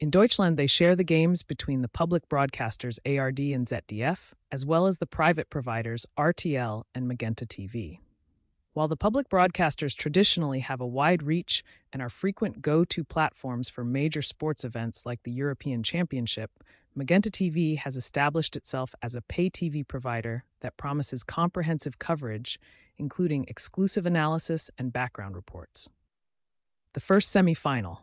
In Deutschland, they share the games between the public broadcasters ARD and ZDF, as well as the private providers RTL and Magenta TV. While the public broadcasters traditionally have a wide reach and are frequent go to platforms for major sports events like the European Championship, Magenta TV has established itself as a pay TV provider that promises comprehensive coverage, including exclusive analysis and background reports. The first semifinal,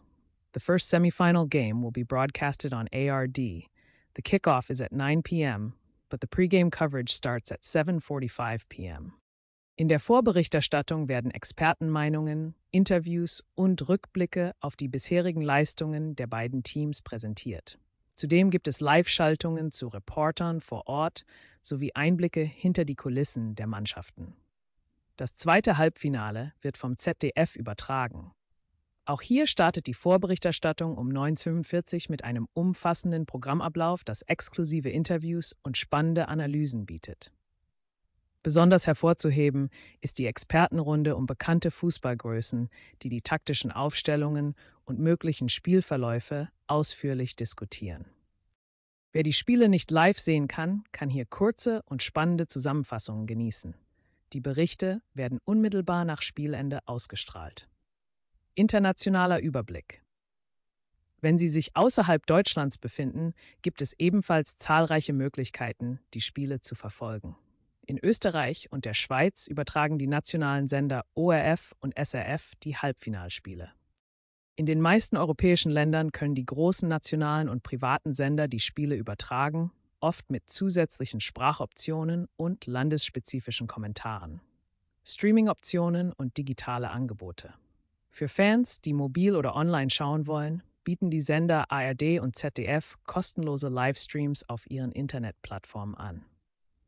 The first semifinal game will be broadcasted on ARD. The kickoff is at 9 p.m., but the pregame coverage starts at 7:45 p.m. In der Vorberichterstattung werden Expertenmeinungen, Interviews und Rückblicke auf die bisherigen Leistungen der beiden Teams präsentiert. Zudem gibt es Live-Schaltungen zu Reportern vor Ort sowie Einblicke hinter die Kulissen der Mannschaften. Das zweite Halbfinale wird vom ZDF übertragen. Auch hier startet die Vorberichterstattung um 9.45 Uhr mit einem umfassenden Programmablauf, das exklusive Interviews und spannende Analysen bietet. Besonders hervorzuheben ist die Expertenrunde um bekannte Fußballgrößen, die die taktischen Aufstellungen und möglichen Spielverläufe ausführlich diskutieren. Wer die Spiele nicht live sehen kann, kann hier kurze und spannende Zusammenfassungen genießen. Die Berichte werden unmittelbar nach Spielende ausgestrahlt. Internationaler Überblick. Wenn Sie sich außerhalb Deutschlands befinden, gibt es ebenfalls zahlreiche Möglichkeiten, die Spiele zu verfolgen. In Österreich und der Schweiz übertragen die nationalen Sender ORF und SRF die Halbfinalspiele. In den meisten europäischen Ländern können die großen nationalen und privaten Sender die Spiele übertragen, oft mit zusätzlichen Sprachoptionen und landesspezifischen Kommentaren, Streaming-Optionen und digitale Angebote. Für Fans, die mobil oder online schauen wollen, bieten die Sender ARD und ZDF kostenlose Livestreams auf ihren Internetplattformen an.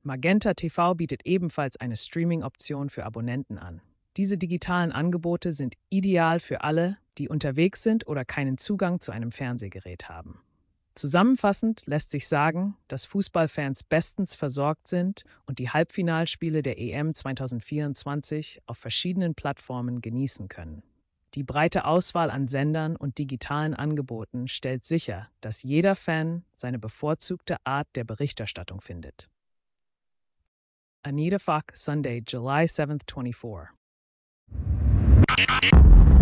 Magenta TV bietet ebenfalls eine Streaming-Option für Abonnenten an. Diese digitalen Angebote sind ideal für alle, die unterwegs sind oder keinen Zugang zu einem Fernsehgerät haben. Zusammenfassend lässt sich sagen, dass Fußballfans bestens versorgt sind und die Halbfinalspiele der EM 2024 auf verschiedenen Plattformen genießen können. Die breite Auswahl an Sendern und digitalen Angeboten stellt sicher, dass jeder Fan seine bevorzugte Art der Berichterstattung findet. Anita Fock, Sunday, July 7, 24.